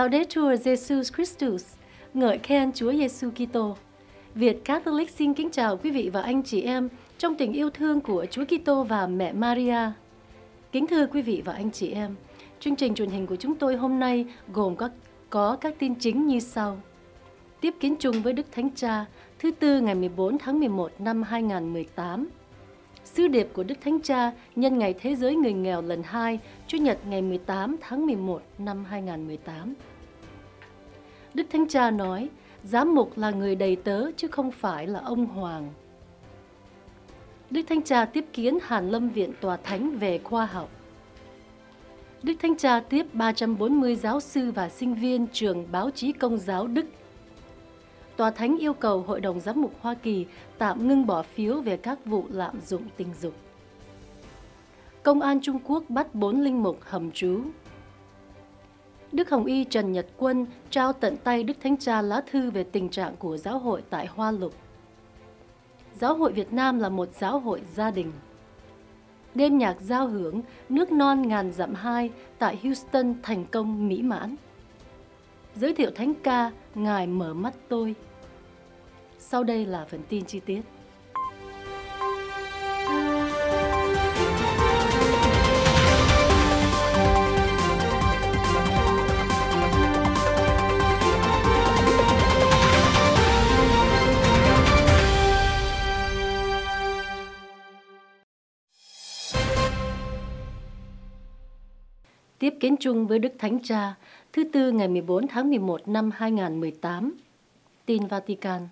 Laudetur Jesus Christus, ngợi khen Chúa Giêsu Kitô. Việt Catholic xin kính chào quý vị và anh chị em trong tình yêu thương của Chúa Kitô và mẹ Maria. Kính thưa quý vị và anh chị em, chương trình truyền hình của chúng tôi hôm nay gồm các có các tin chính như sau. Tiếp kiến chung với Đức Thánh Cha thứ tư ngày 14 tháng 11 năm 2018. Sứ điệp của Đức Thánh Cha nhân ngày Thế giới người nghèo lần 2, Chủ nhật ngày 18 tháng 11 năm 2018. Đức Thánh Cha nói, giám mục là người đầy tớ chứ không phải là ông hoàng. Đức Thánh Cha tiếp kiến Hàn Lâm Viện Tòa Thánh về khoa học. Đức Thánh Cha tiếp 340 giáo sư và sinh viên trường báo chí công giáo Đức. Tòa Thánh yêu cầu Hội đồng Giám mục Hoa Kỳ tạm ngưng bỏ phiếu về các vụ lạm dụng tình dục. Công an Trung Quốc bắt 4 linh mục hầm trú. Đức Hồng Y Trần Nhật Quân trao tận tay Đức Thánh Cha lá thư về tình trạng của giáo hội tại Hoa Lục. Giáo hội Việt Nam là một giáo hội gia đình. Đêm nhạc giao hưởng Nước non ngàn dặm hai tại Houston thành công mỹ mãn. Giới thiệu thánh ca Ngài mở mắt tôi. Sau đây là phần tin chi tiết. tiếp kiến chung với Đức Thánh Cha thứ Tư ngày 14 tháng 11 năm 2018. Tin Vatican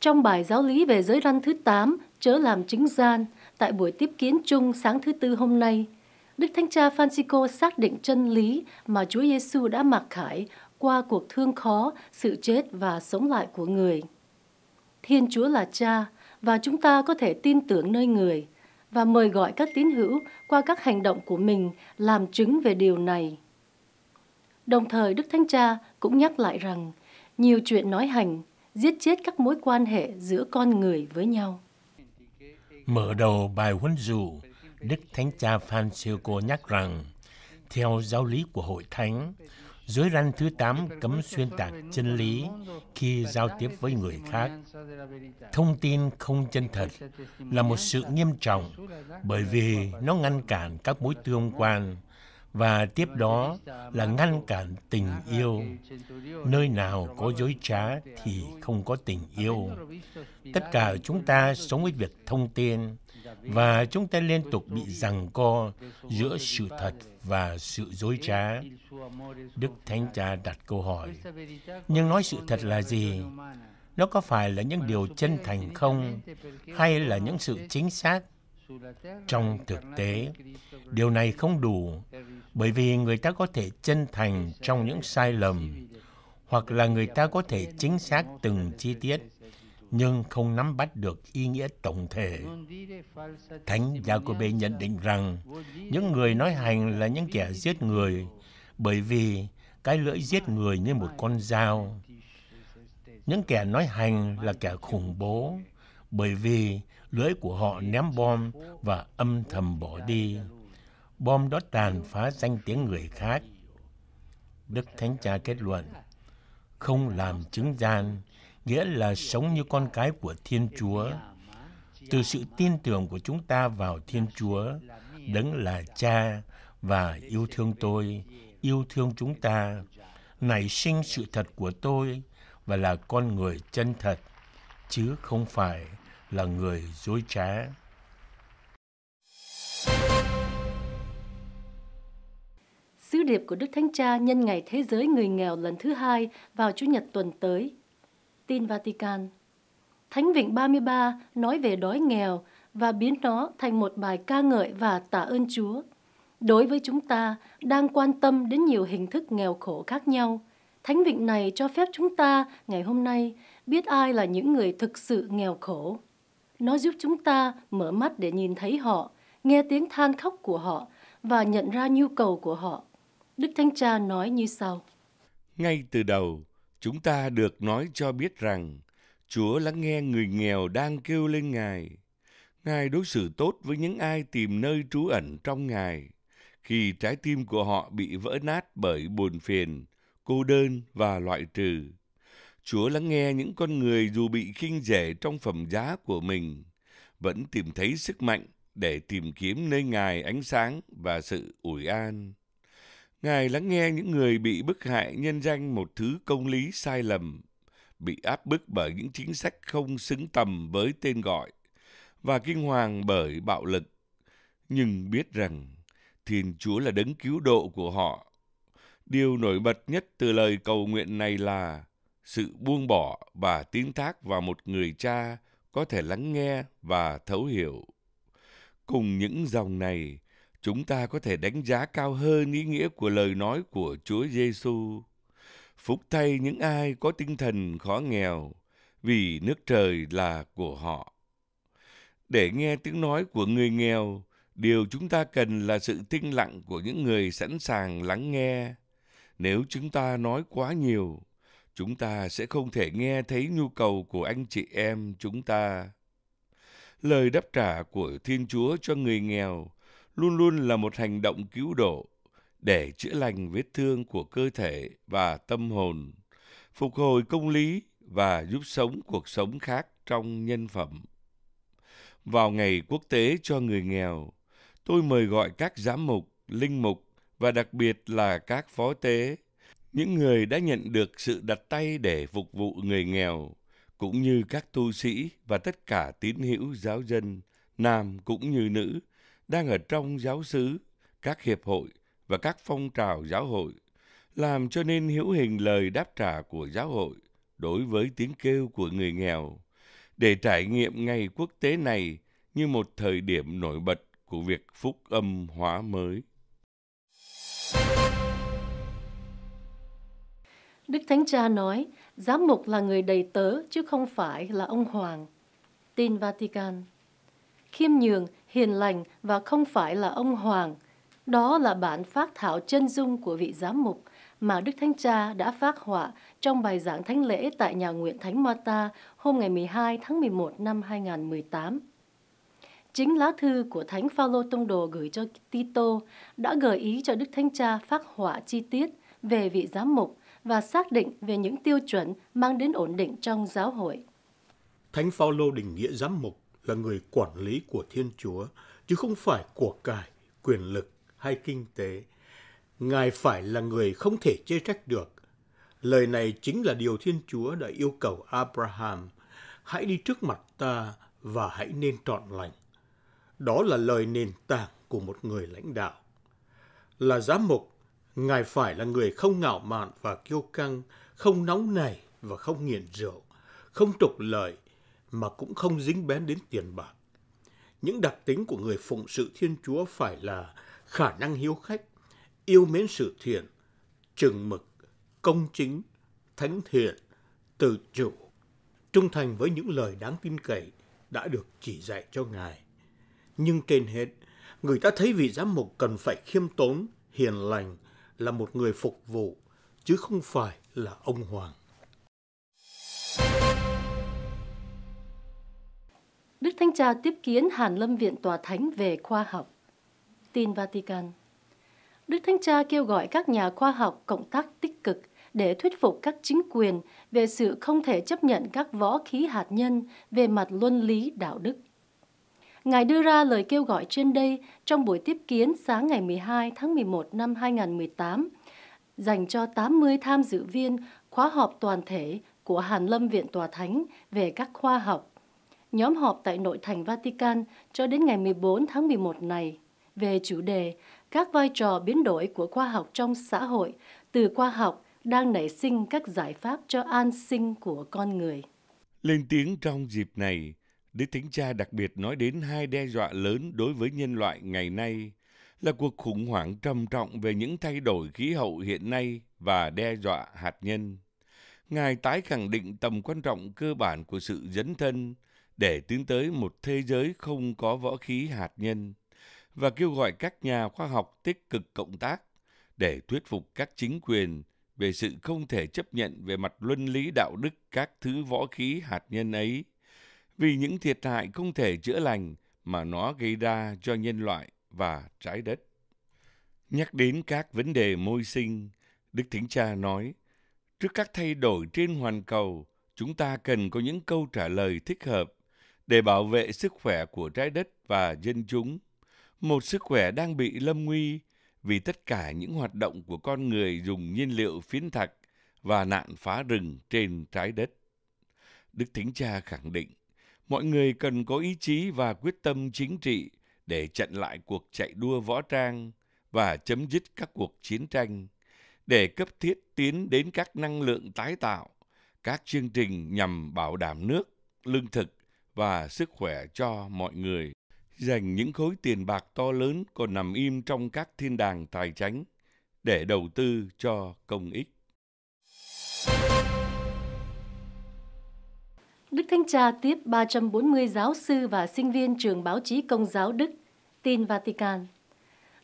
Trong bài giáo lý về giới răn thứ 8, chớ làm chứng gian, tại buổi tiếp kiến chung sáng thứ Tư hôm nay, Đức Thánh Cha Francisco xác định chân lý mà Chúa Giêsu đã mặc khải qua cuộc thương khó, sự chết và sống lại của người. Thiên Chúa là Cha, và chúng ta có thể tin tưởng nơi người – và mời gọi các tín hữu qua các hành động của mình làm chứng về điều này. Đồng thời Đức Thánh Cha cũng nhắc lại rằng nhiều chuyện nói hành giết chết các mối quan hệ giữa con người với nhau. Mở đầu bài huấn dụ, Đức Thánh Cha Francisco nhắc rằng theo giáo lý của Hội Thánh, dối ranh thứ tám cấm xuyên tạc chân lý khi giao tiếp với người khác. Thông tin không chân thật là một sự nghiêm trọng bởi vì nó ngăn cản các mối tương quan và tiếp đó là ngăn cản tình yêu. Nơi nào có dối trá thì không có tình yêu. Tất cả chúng ta sống với việc thông tin và chúng ta liên tục bị giằng co giữa sự thật và sự dối trá. Đức Thánh Cha đặt câu hỏi, nhưng nói sự thật là gì? Nó có phải là những điều chân thành không, hay là những sự chính xác? Trong thực tế, điều này không đủ, bởi vì người ta có thể chân thành trong những sai lầm, hoặc là người ta có thể chính xác từng chi tiết nhưng không nắm bắt được ý nghĩa tổng thể. Thánh Jacob nhận định rằng những người nói hành là những kẻ giết người bởi vì cái lưỡi giết người như một con dao. Những kẻ nói hành là kẻ khủng bố bởi vì lưỡi của họ ném bom và âm thầm bỏ đi. Bom đó tàn phá danh tiếng người khác. Đức Thánh Cha kết luận, không làm chứng gian nghĩa là sống như con cái của Thiên Chúa. Từ sự tin tưởng của chúng ta vào Thiên Chúa, đấng là Cha và yêu thương tôi, yêu thương chúng ta, nảy sinh sự thật của tôi và là con người chân thật, chứ không phải là người dối trá. Sứ điệp của Đức Thánh Cha nhân ngày Thế giới Người Nghèo lần thứ hai vào Chủ nhật tuần tới Tin Vatican Thánh Vịnh 33 nói về đói nghèo và biến nó thành một bài ca ngợi và tạ ơn Chúa. Đối với chúng ta đang quan tâm đến nhiều hình thức nghèo khổ khác nhau, Thánh Vịnh này cho phép chúng ta ngày hôm nay biết ai là những người thực sự nghèo khổ. Nó giúp chúng ta mở mắt để nhìn thấy họ, nghe tiếng than khóc của họ và nhận ra nhu cầu của họ. Đức Thánh Cha nói như sau. Ngay từ đầu, chúng ta được nói cho biết rằng Chúa lắng nghe người nghèo đang kêu lên Ngài. Ngài đối xử tốt với những ai tìm nơi trú ẩn trong Ngài, khi trái tim của họ bị vỡ nát bởi buồn phiền, cô đơn và loại trừ. Chúa lắng nghe những con người dù bị khinh rẻ trong phẩm giá của mình, vẫn tìm thấy sức mạnh để tìm kiếm nơi Ngài ánh sáng và sự ủi an. Ngài lắng nghe những người bị bức hại nhân danh một thứ công lý sai lầm, bị áp bức bởi những chính sách không xứng tầm với tên gọi và kinh hoàng bởi bạo lực, nhưng biết rằng Thiên Chúa là đấng cứu độ của họ. Điều nổi bật nhất từ lời cầu nguyện này là sự buông bỏ và tín thác vào một người cha có thể lắng nghe và thấu hiểu. Cùng những dòng này, chúng ta có thể đánh giá cao hơn ý nghĩa của lời nói của Chúa Giêsu. Phúc thay những ai có tinh thần khó nghèo, vì nước trời là của họ. Để nghe tiếng nói của người nghèo, điều chúng ta cần là sự tinh lặng của những người sẵn sàng lắng nghe. Nếu chúng ta nói quá nhiều, chúng ta sẽ không thể nghe thấy nhu cầu của anh chị em chúng ta. Lời đáp trả của Thiên Chúa cho người nghèo luôn luôn là một hành động cứu độ để chữa lành vết thương của cơ thể và tâm hồn, phục hồi công lý và giúp sống cuộc sống khác trong nhân phẩm. Vào ngày quốc tế cho người nghèo, tôi mời gọi các giám mục, linh mục và đặc biệt là các phó tế, những người đã nhận được sự đặt tay để phục vụ người nghèo, cũng như các tu sĩ và tất cả tín hữu giáo dân, nam cũng như nữ, đang ở trong giáo xứ, các hiệp hội và các phong trào giáo hội, làm cho nên hữu hình lời đáp trả của giáo hội đối với tiếng kêu của người nghèo, để trải nghiệm ngày quốc tế này như một thời điểm nổi bật của việc phúc âm hóa mới. Đức Thánh Cha nói, giám mục là người đầy tớ chứ không phải là ông hoàng. Tin Vatican. Khiêm nhường hiền lành và không phải là ông Hoàng. Đó là bản phát thảo chân dung của vị giám mục mà Đức Thánh Cha đã phát họa trong bài giảng thánh lễ tại nhà nguyện Thánh Mata hôm ngày 12 tháng 11 năm 2018. Chính lá thư của Thánh Phaolô Tông Đồ gửi cho Tito đã gợi ý cho Đức Thánh Cha phát họa chi tiết về vị giám mục và xác định về những tiêu chuẩn mang đến ổn định trong giáo hội. Thánh Phaolô định nghĩa giám mục là người quản lý của Thiên Chúa, chứ không phải của cải, quyền lực hay kinh tế. Ngài phải là người không thể chê trách được. Lời này chính là điều Thiên Chúa đã yêu cầu Abraham. Hãy đi trước mặt ta và hãy nên trọn lành. Đó là lời nền tảng của một người lãnh đạo. Là giám mục, Ngài phải là người không ngạo mạn và kiêu căng, không nóng nảy và không nghiện rượu, không trục lợi, mà cũng không dính bén đến tiền bạc. Những đặc tính của người phụng sự Thiên Chúa phải là khả năng hiếu khách, yêu mến sự thiện, trừng mực, công chính, thánh thiện, tự chủ, trung thành với những lời đáng tin cậy đã được chỉ dạy cho Ngài. Nhưng trên hết, người ta thấy vị giám mục cần phải khiêm tốn, hiền lành, là một người phục vụ, chứ không phải là ông hoàng. Thanh Trà tiếp kiến Hàn Lâm Viện Tòa Thánh về khoa học. Tin Vatican Đức Thanh Cha kêu gọi các nhà khoa học cộng tác tích cực để thuyết phục các chính quyền về sự không thể chấp nhận các võ khí hạt nhân về mặt luân lý đạo đức. Ngài đưa ra lời kêu gọi trên đây trong buổi tiếp kiến sáng ngày 12 tháng 11 năm 2018 dành cho 80 tham dự viên khóa họp toàn thể của Hàn Lâm Viện Tòa Thánh về các khoa học nhóm họp tại nội thành Vatican cho đến ngày 14 tháng 11 này về chủ đề các vai trò biến đổi của khoa học trong xã hội từ khoa học đang nảy sinh các giải pháp cho an sinh của con người. Lên tiếng trong dịp này, Đức Thánh Cha đặc biệt nói đến hai đe dọa lớn đối với nhân loại ngày nay là cuộc khủng hoảng trầm trọng về những thay đổi khí hậu hiện nay và đe dọa hạt nhân. Ngài tái khẳng định tầm quan trọng cơ bản của sự dấn thân, để tiến tới một thế giới không có võ khí hạt nhân và kêu gọi các nhà khoa học tích cực cộng tác để thuyết phục các chính quyền về sự không thể chấp nhận về mặt luân lý đạo đức các thứ võ khí hạt nhân ấy vì những thiệt hại không thể chữa lành mà nó gây ra cho nhân loại và trái đất. Nhắc đến các vấn đề môi sinh, Đức Thánh Cha nói, trước các thay đổi trên hoàn cầu, chúng ta cần có những câu trả lời thích hợp để bảo vệ sức khỏe của trái đất và dân chúng. Một sức khỏe đang bị lâm nguy vì tất cả những hoạt động của con người dùng nhiên liệu phiến thạch và nạn phá rừng trên trái đất. Đức Thánh Cha khẳng định, mọi người cần có ý chí và quyết tâm chính trị để chặn lại cuộc chạy đua võ trang và chấm dứt các cuộc chiến tranh, để cấp thiết tiến đến các năng lượng tái tạo, các chương trình nhằm bảo đảm nước, lương thực và sức khỏe cho mọi người. Dành những khối tiền bạc to lớn còn nằm im trong các thiên đàng tài chánh để đầu tư cho công ích. Đức Thánh Cha tiếp 340 giáo sư và sinh viên trường báo chí công giáo Đức, tin Vatican.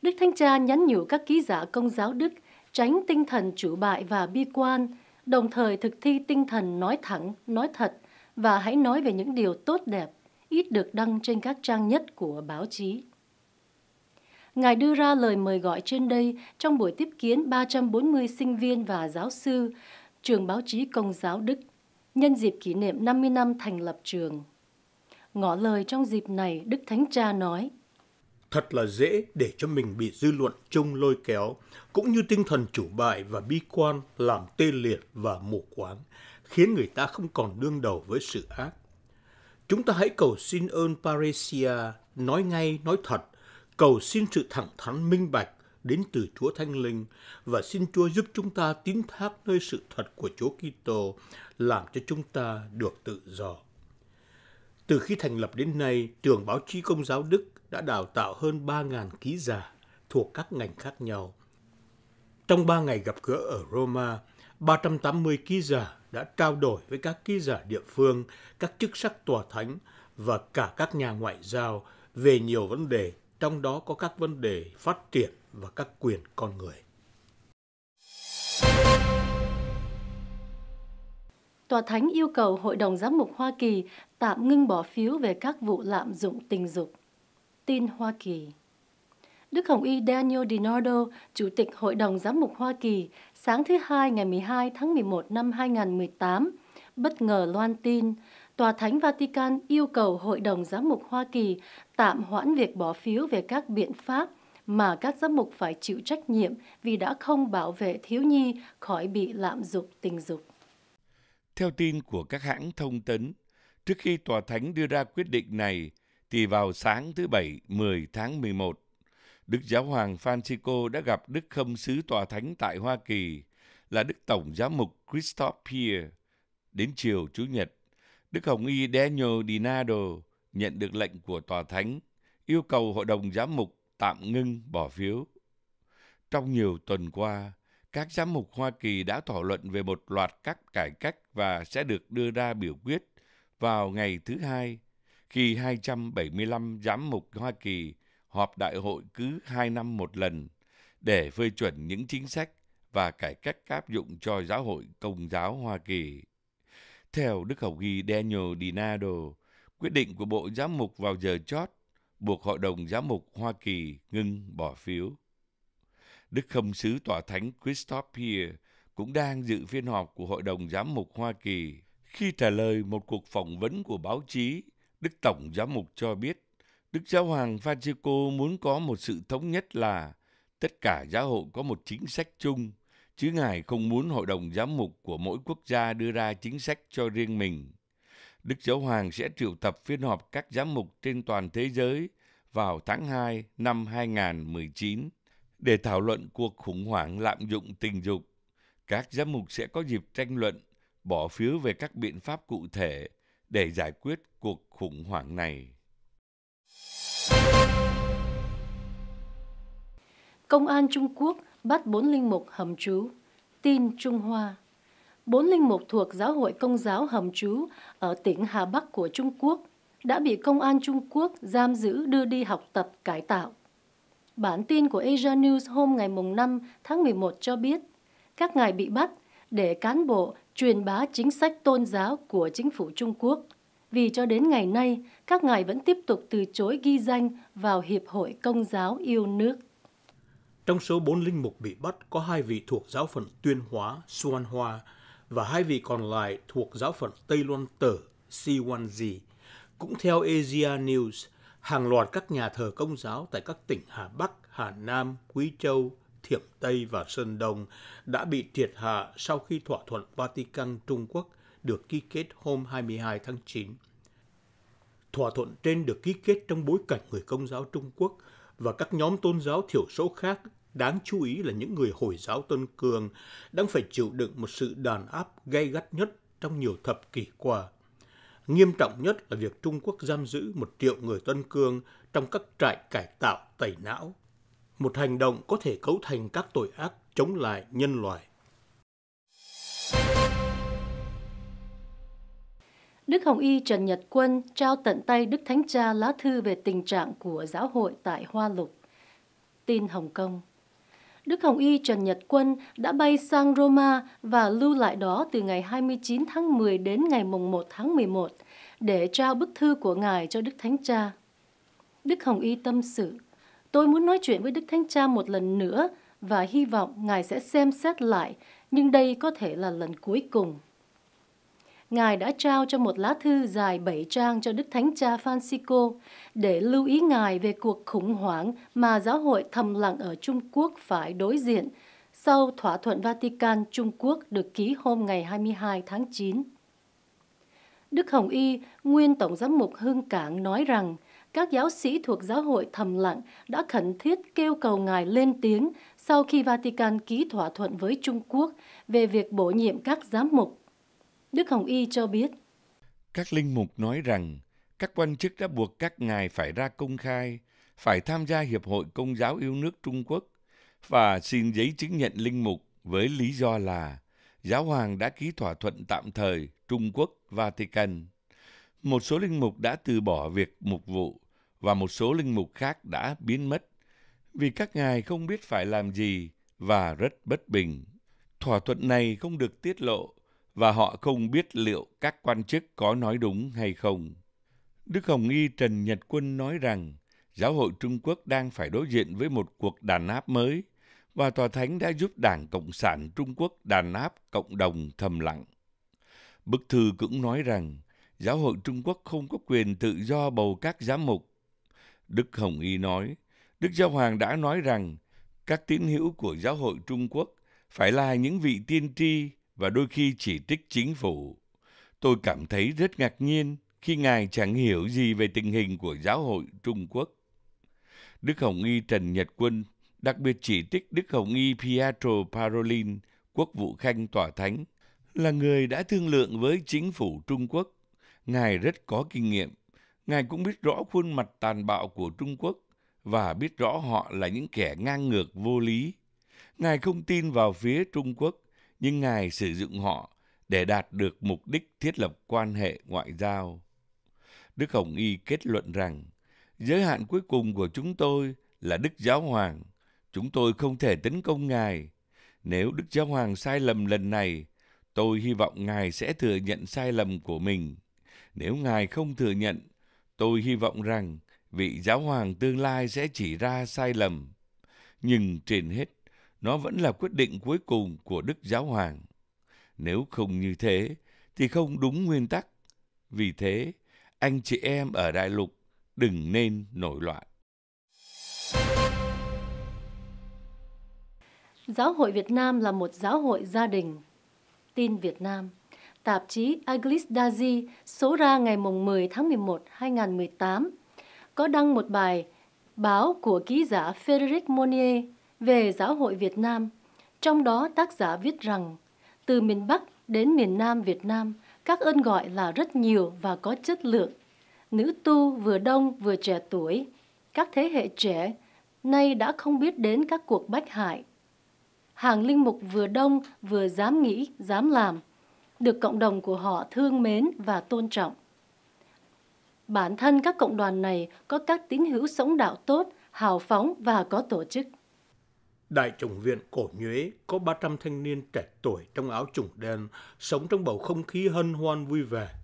Đức Thánh Cha nhắn nhủ các ký giả công giáo Đức tránh tinh thần chủ bại và bi quan, đồng thời thực thi tinh thần nói thẳng, nói thật, và hãy nói về những điều tốt đẹp ít được đăng trên các trang nhất của báo chí. Ngài đưa ra lời mời gọi trên đây trong buổi tiếp kiến 340 sinh viên và giáo sư trường báo chí Công giáo Đức nhân dịp kỷ niệm 50 năm thành lập trường. Ngỏ lời trong dịp này, Đức Thánh Cha nói: Thật là dễ để cho mình bị dư luận chung lôi kéo, cũng như tinh thần chủ bại và bi quan làm tê liệt và mù quáng khiến người ta không còn đương đầu với sự ác. Chúng ta hãy cầu xin ơn Parisia nói ngay, nói thật, cầu xin sự thẳng thắn minh bạch đến từ Chúa Thánh Linh và xin Chúa giúp chúng ta tín thác nơi sự thật của Chúa Kitô, làm cho chúng ta được tự do. Từ khi thành lập đến nay, trường báo chí Công giáo Đức đã đào tạo hơn 3.000 ký giả thuộc các ngành khác nhau. Trong 3 ngày gặp gỡ ở Roma, 380 ký giả đã trao đổi với các ký giả địa phương, các chức sắc tòa thánh và cả các nhà ngoại giao về nhiều vấn đề, trong đó có các vấn đề phát triển và các quyền con người. Tòa Thánh yêu cầu Hội đồng Giám mục Hoa Kỳ tạm ngưng bỏ phiếu về các vụ lạm dụng tình dục. Tin Hoa Kỳ Đức Hồng Y Daniel DiNardo, Chủ tịch Hội đồng Giám mục Hoa Kỳ, sáng thứ Hai ngày 12 tháng 11 năm 2018, bất ngờ loan tin Tòa Thánh Vatican yêu cầu Hội đồng Giám mục Hoa Kỳ tạm hoãn việc bỏ phiếu về các biện pháp mà các giám mục phải chịu trách nhiệm vì đã không bảo vệ thiếu nhi khỏi bị lạm dụng tình dục. Theo tin của các hãng thông tấn, trước khi Tòa Thánh đưa ra quyết định này, thì vào sáng thứ Bảy 10 tháng 11, Đức Giáo hoàng Francisco đã gặp Đức Khâm sứ Tòa Thánh tại Hoa Kỳ là Đức Tổng Giám mục Christophe Pierre. Đến chiều Chủ nhật, Đức Hồng Y Daniel Dinado nhận được lệnh của Tòa Thánh yêu cầu Hội đồng Giám mục tạm ngưng bỏ phiếu. Trong nhiều tuần qua, các giám mục Hoa Kỳ đã thảo luận về một loạt các cải cách và sẽ được đưa ra biểu quyết vào ngày thứ hai khi 275 giám mục Hoa Kỳ họp đại hội cứ 2 năm một lần để phê chuẩn những chính sách và cải cách áp dụng cho giáo hội Công giáo Hoa Kỳ. Theo Đức Học Ghi Daniel Dinado, quyết định của Bộ Giám mục vào giờ chót buộc Hội đồng Giám mục Hoa Kỳ ngưng bỏ phiếu. Đức Khâm sứ Tòa Thánh Christoph Pier cũng đang dự phiên họp của Hội đồng Giám mục Hoa Kỳ. Khi trả lời một cuộc phỏng vấn của báo chí, Đức Tổng Giám mục cho biết Đức Giáo Hoàng Francisco muốn có một sự thống nhất là tất cả giáo hội có một chính sách chung, chứ Ngài không muốn hội đồng giám mục của mỗi quốc gia đưa ra chính sách cho riêng mình. Đức Giáo Hoàng sẽ triệu tập phiên họp các giám mục trên toàn thế giới vào tháng 2 năm 2019 để thảo luận cuộc khủng hoảng lạm dụng tình dục. Các giám mục sẽ có dịp tranh luận, bỏ phiếu về các biện pháp cụ thể để giải quyết cuộc khủng hoảng này. Công an Trung Quốc bắt 401 hầm trú. Tin Trung Hoa 401 thuộc Giáo hội Công giáo hầm trú ở tỉnh Hà Bắc của Trung Quốc đã bị Công an Trung Quốc giam giữ đưa đi học tập cải tạo. Bản tin của Asia News hôm ngày 5 tháng 11 cho biết các ngài bị bắt để cán bộ truyền bá chính sách tôn giáo của chính phủ Trung Quốc – vì cho đến ngày nay các ngài vẫn tiếp tục từ chối ghi danh vào Hiệp hội Công giáo yêu nước. Trong số bốn linh mục bị bắt có hai vị thuộc giáo phận Tuyên Hóa, Suan Hoa và hai vị còn lại thuộc giáo phận Tây Loan Tử, C1G. Cũng theo Asia News, hàng loạt các nhà thờ công giáo tại các tỉnh Hà Bắc, Hà Nam, Quý Châu, Thiểm Tây và Sơn Đông đã bị triệt hạ sau khi thỏa thuận Vatican Trung Quốc – được ký kết hôm 22 tháng 9. Thỏa thuận trên được ký kết trong bối cảnh người công giáo Trung Quốc và các nhóm tôn giáo thiểu số khác đáng chú ý là những người Hồi giáo Tân Cường đang phải chịu đựng một sự đàn áp gay gắt nhất trong nhiều thập kỷ qua. Nghiêm trọng nhất là việc Trung Quốc giam giữ một triệu người Tân Cương trong các trại cải tạo tẩy não. Một hành động có thể cấu thành các tội ác chống lại nhân loại. Đức Hồng Y Trần Nhật Quân trao tận tay Đức Thánh Cha lá thư về tình trạng của giáo hội tại Hoa Lục. Tin Hồng Kông Đức Hồng Y Trần Nhật Quân đã bay sang Roma và lưu lại đó từ ngày 29 tháng 10 đến ngày 1 tháng 11 để trao bức thư của Ngài cho Đức Thánh Cha. Đức Hồng Y tâm sự, tôi muốn nói chuyện với Đức Thánh Cha một lần nữa và hy vọng Ngài sẽ xem xét lại, nhưng đây có thể là lần cuối cùng. Ngài đã trao cho một lá thư dài 7 trang cho Đức Thánh Cha Francisco để lưu ý Ngài về cuộc khủng hoảng mà giáo hội thầm lặng ở Trung Quốc phải đối diện sau thỏa thuận Vatican Trung Quốc được ký hôm ngày 22 tháng 9. Đức Hồng Y, nguyên Tổng giám mục Hương Cảng nói rằng các giáo sĩ thuộc giáo hội thầm lặng đã khẩn thiết kêu cầu Ngài lên tiếng sau khi Vatican ký thỏa thuận với Trung Quốc về việc bổ nhiệm các giám mục Đức Hồng Y cho biết. Các linh mục nói rằng các quan chức đã buộc các ngài phải ra công khai, phải tham gia Hiệp hội Công giáo yêu nước Trung Quốc và xin giấy chứng nhận linh mục với lý do là giáo hoàng đã ký thỏa thuận tạm thời Trung Quốc Vatican. Một số linh mục đã từ bỏ việc mục vụ và một số linh mục khác đã biến mất vì các ngài không biết phải làm gì và rất bất bình. Thỏa thuận này không được tiết lộ và họ không biết liệu các quan chức có nói đúng hay không. Đức Hồng Y Trần Nhật Quân nói rằng giáo hội Trung Quốc đang phải đối diện với một cuộc đàn áp mới và Tòa Thánh đã giúp Đảng Cộng sản Trung Quốc đàn áp cộng đồng thầm lặng. Bức thư cũng nói rằng giáo hội Trung Quốc không có quyền tự do bầu các giám mục. Đức Hồng Y nói, Đức Giáo Hoàng đã nói rằng các tín hữu của giáo hội Trung Quốc phải là những vị tiên tri và đôi khi chỉ trích chính phủ. Tôi cảm thấy rất ngạc nhiên khi ngài chẳng hiểu gì về tình hình của giáo hội Trung Quốc. Đức Hồng Y Trần Nhật Quân đặc biệt chỉ trích Đức Hồng Y Pietro Parolin, quốc vụ khanh tòa thánh, là người đã thương lượng với chính phủ Trung Quốc. Ngài rất có kinh nghiệm, Ngài cũng biết rõ khuôn mặt tàn bạo của Trung Quốc và biết rõ họ là những kẻ ngang ngược vô lý. Ngài không tin vào phía Trung Quốc nhưng Ngài sử dụng họ để đạt được mục đích thiết lập quan hệ ngoại giao. Đức Hồng Y kết luận rằng, giới hạn cuối cùng của chúng tôi là Đức Giáo Hoàng. Chúng tôi không thể tấn công Ngài. Nếu Đức Giáo Hoàng sai lầm lần này, tôi hy vọng Ngài sẽ thừa nhận sai lầm của mình. Nếu Ngài không thừa nhận, tôi hy vọng rằng vị Giáo Hoàng tương lai sẽ chỉ ra sai lầm. Nhưng trên hết, nó vẫn là quyết định cuối cùng của Đức Giáo Hoàng. Nếu không như thế, thì không đúng nguyên tắc. Vì thế, anh chị em ở đại lục đừng nên nổi loạn. Giáo hội Việt Nam là một giáo hội gia đình. Tin Việt Nam Tạp chí Aglis Dazi số ra ngày 10 tháng 11, 2018 có đăng một bài báo của ký giả Frederic Monnier về giáo hội Việt Nam. Trong đó tác giả viết rằng, từ miền Bắc đến miền Nam Việt Nam, các ơn gọi là rất nhiều và có chất lượng. Nữ tu vừa đông vừa trẻ tuổi, các thế hệ trẻ nay đã không biết đến các cuộc bách hại. Hàng linh mục vừa đông vừa dám nghĩ, dám làm, được cộng đồng của họ thương mến và tôn trọng. Bản thân các cộng đoàn này có các tín hữu sống đạo tốt, hào phóng và có tổ chức. Đại chủng viện Cổ Nhuế có 300 thanh niên trẻ tuổi trong áo chủng đen, sống trong bầu không khí hân hoan vui vẻ.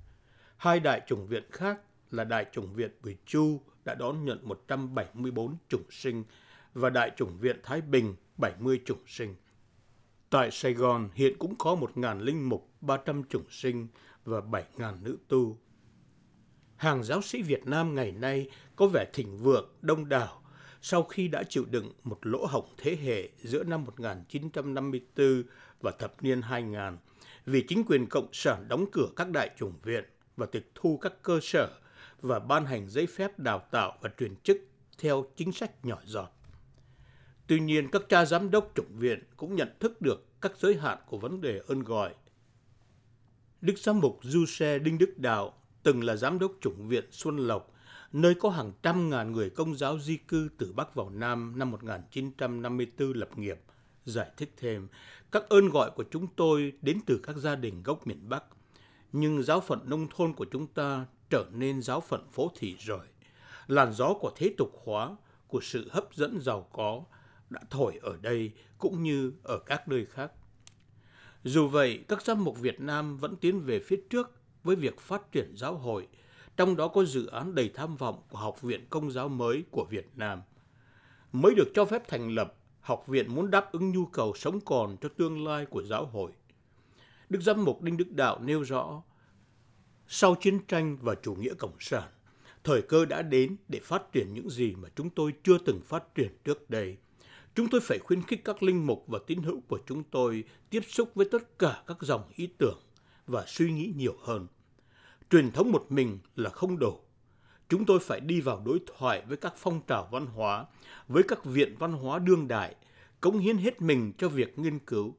Hai đại chủng viện khác là Đại chủng viện Quỳ Chu đã đón nhận 174 chủng sinh và Đại chủng viện Thái Bình 70 chủng sinh. Tại Sài Gòn hiện cũng có 1.000 linh mục, 300 chủng sinh và 7.000 nữ tu. Hàng giáo sĩ Việt Nam ngày nay có vẻ thịnh vượng, đông đảo sau khi đã chịu đựng một lỗ hổng thế hệ giữa năm 1954 và thập niên 2000 vì chính quyền Cộng sản đóng cửa các đại chủng viện và tịch thu các cơ sở và ban hành giấy phép đào tạo và truyền chức theo chính sách nhỏ giọt. Tuy nhiên, các cha giám đốc chủng viện cũng nhận thức được các giới hạn của vấn đề ơn gọi. Đức Giám mục Du Xe Đinh Đức Đạo từng là giám đốc chủng viện Xuân Lộc nơi có hàng trăm ngàn người công giáo di cư từ Bắc vào Nam năm 1954 lập nghiệp, giải thích thêm, các ơn gọi của chúng tôi đến từ các gia đình gốc miền Bắc, nhưng giáo phận nông thôn của chúng ta trở nên giáo phận phố thị rồi. Làn gió của thế tục hóa, của sự hấp dẫn giàu có đã thổi ở đây cũng như ở các nơi khác. Dù vậy, các giám mục Việt Nam vẫn tiến về phía trước với việc phát triển giáo hội – trong đó có dự án đầy tham vọng của Học viện Công giáo mới của Việt Nam. Mới được cho phép thành lập, học viện muốn đáp ứng nhu cầu sống còn cho tương lai của giáo hội. Đức Giám mục Đinh Đức Đạo nêu rõ, sau chiến tranh và chủ nghĩa cộng sản, thời cơ đã đến để phát triển những gì mà chúng tôi chưa từng phát triển trước đây. Chúng tôi phải khuyến khích các linh mục và tín hữu của chúng tôi tiếp xúc với tất cả các dòng ý tưởng và suy nghĩ nhiều hơn – truyền thống một mình là không đủ chúng tôi phải đi vào đối thoại với các phong trào văn hóa với các viện văn hóa đương đại cống hiến hết mình cho việc nghiên cứu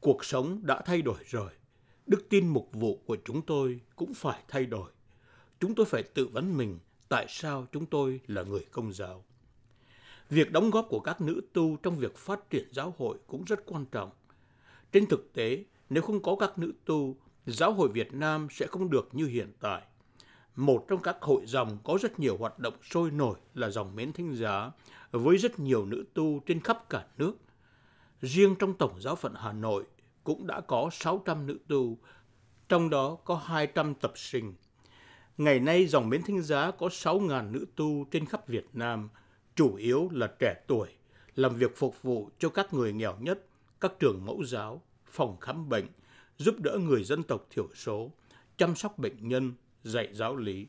cuộc sống đã thay đổi rồi đức tin mục vụ của chúng tôi cũng phải thay đổi chúng tôi phải tự vấn mình tại sao chúng tôi là người công giáo việc đóng góp của các nữ tu trong việc phát triển giáo hội cũng rất quan trọng trên thực tế nếu không có các nữ tu giáo hội Việt Nam sẽ không được như hiện tại. Một trong các hội dòng có rất nhiều hoạt động sôi nổi là dòng mến thánh giá, với rất nhiều nữ tu trên khắp cả nước. Riêng trong Tổng giáo phận Hà Nội cũng đã có 600 nữ tu, trong đó có 200 tập sinh. Ngày nay dòng mến thánh giá có 6.000 nữ tu trên khắp Việt Nam, chủ yếu là trẻ tuổi, làm việc phục vụ cho các người nghèo nhất, các trường mẫu giáo, phòng khám bệnh – giúp đỡ người dân tộc thiểu số, chăm sóc bệnh nhân, dạy giáo lý.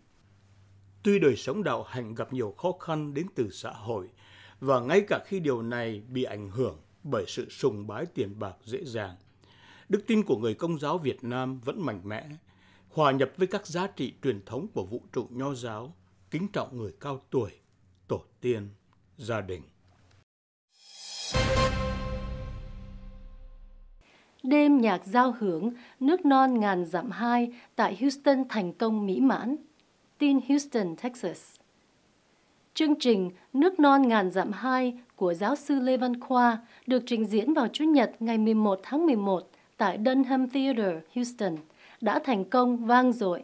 Tuy đời sống đạo hạnh gặp nhiều khó khăn đến từ xã hội, và ngay cả khi điều này bị ảnh hưởng bởi sự sùng bái tiền bạc dễ dàng, đức tin của người công giáo Việt Nam vẫn mạnh mẽ, hòa nhập với các giá trị truyền thống của vũ trụ nho giáo, kính trọng người cao tuổi, tổ tiên, gia đình. đêm nhạc giao hưởng Nước non ngàn dặm hai tại Houston thành công mỹ mãn. Tin Houston, Texas. Chương trình Nước non ngàn dặm hai của giáo sư Lê Văn Khoa được trình diễn vào Chủ nhật ngày 11 tháng 11 tại Dunham Theater, Houston, đã thành công vang dội.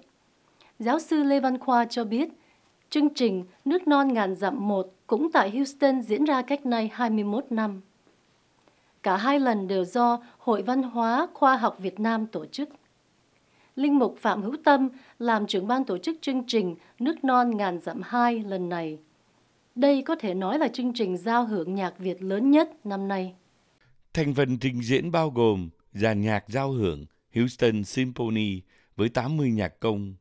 Giáo sư Lê Văn Khoa cho biết, chương trình Nước non ngàn dặm một cũng tại Houston diễn ra cách nay 21 năm. Cả hai lần đều do Hội Văn hóa Khoa học Việt Nam tổ chức. Linh mục Phạm Hữu Tâm làm trưởng ban tổ chức chương trình Nước non ngàn dặm hai lần này. Đây có thể nói là chương trình giao hưởng nhạc Việt lớn nhất năm nay. Thành phần trình diễn bao gồm dàn nhạc giao hưởng Houston Symphony với 80 nhạc công,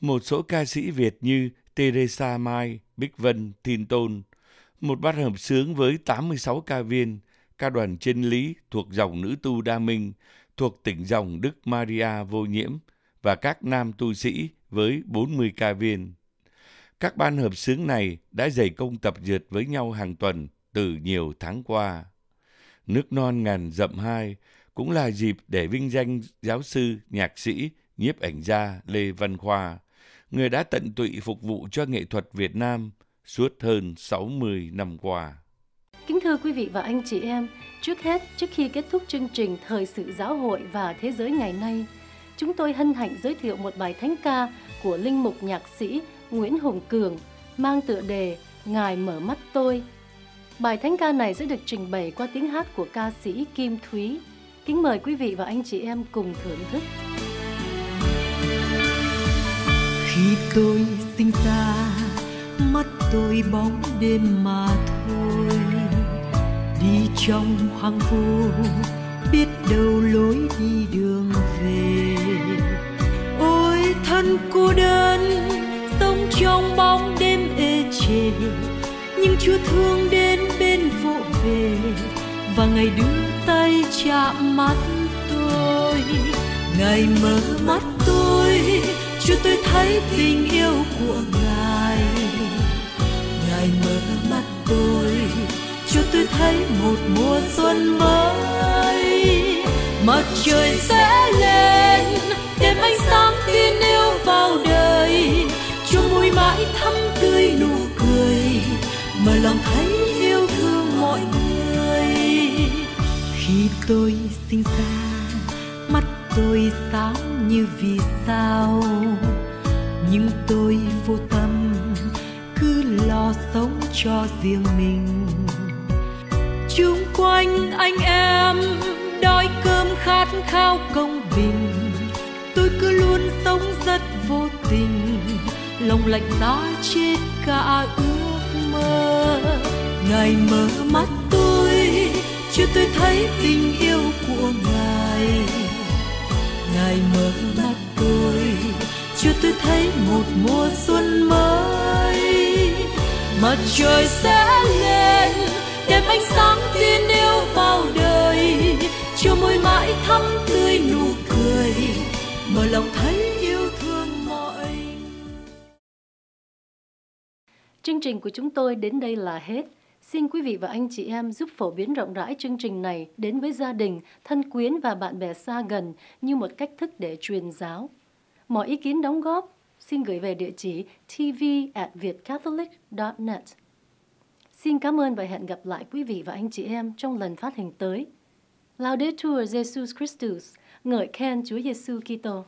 một số ca sĩ Việt như Teresa Mai, Bích Vân, Tin Tôn, một bát hợp sướng với 86 ca viên, ca đoàn chân Lý thuộc dòng nữ tu Đa Minh, thuộc tỉnh dòng Đức Maria Vô Nhiễm và các nam tu sĩ với 40 ca viên. Các ban hợp xướng này đã dày công tập dượt với nhau hàng tuần từ nhiều tháng qua. Nước non ngàn dậm hai cũng là dịp để vinh danh giáo sư, nhạc sĩ, nhiếp ảnh gia Lê Văn Khoa, người đã tận tụy phục vụ cho nghệ thuật Việt Nam suốt hơn 60 năm qua. Kính thưa quý vị và anh chị em, trước hết, trước khi kết thúc chương trình Thời sự giáo hội và thế giới ngày nay, chúng tôi hân hạnh giới thiệu một bài thánh ca của linh mục nhạc sĩ Nguyễn Hùng Cường mang tựa đề Ngài mở mắt tôi. Bài thánh ca này sẽ được trình bày qua tiếng hát của ca sĩ Kim Thúy. Kính mời quý vị và anh chị em cùng thưởng thức. Khi tôi sinh ra, mắt tôi bóng đêm mà thôi đi trong hoang vu biết đâu lối đi đường về ôi thân cô đơn sống trong bóng đêm ê chề nhưng chúa thương đến bên vỗ về và ngày đưa tay chạm mắt tôi ngày mở mắt tôi chúa tôi thấy tình yêu của ngài ngài mở mắt tôi cho tôi thấy một mùa xuân mới mặt trời sẽ lên đem ánh sáng tin yêu vào đời cho môi mãi thắm tươi nụ cười mà lòng thấy yêu thương mọi người khi tôi sinh ra mắt tôi sáng như vì sao nhưng tôi vô tâm cứ lo sống cho riêng mình chung quanh anh em đói cơm khát khao công bình tôi cứ luôn sống rất vô tình lòng lạnh giá chết cả ước mơ ngày mở mắt tôi chưa tôi thấy tình yêu của ngài ngày mở mắt tôi chưa tôi thấy một mùa xuân mới mặt trời sẽ lên đẹp ánh sáng tin yêu vào đời chiều môi mãi thắm tươi nụ cười mở lòng thấy yêu thương mọi chương trình của chúng tôi đến đây là hết Xin quý vị và anh chị em giúp phổ biến rộng rãi chương trình này đến với gia đình, thân quyến và bạn bè xa gần như một cách thức để truyền giáo. Mọi ý kiến đóng góp xin gửi về địa chỉ tv at tv@vietcatholic.net. Xin cảm ơn và hẹn gặp lại quý vị và anh chị em trong lần phát hành tới. Laudetur Jesus Christus, ngợi khen Chúa Giêsu Kitô.